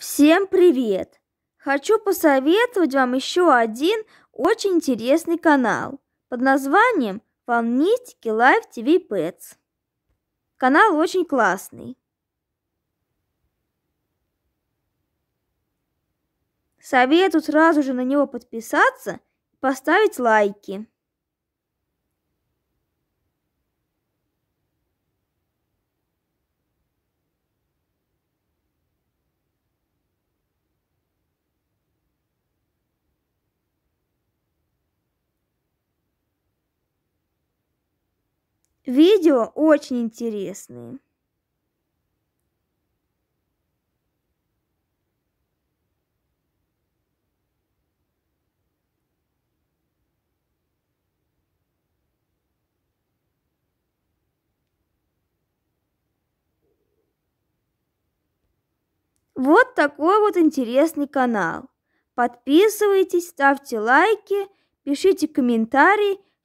Всем привет! Хочу посоветовать вам еще один очень интересный канал под названием Волнистики Live TV Pets. Канал очень классный. Советую сразу же на него подписаться и поставить лайки. Видео очень интересные. Вот такой вот интересный канал. Подписывайтесь, ставьте лайки, пишите комментарии –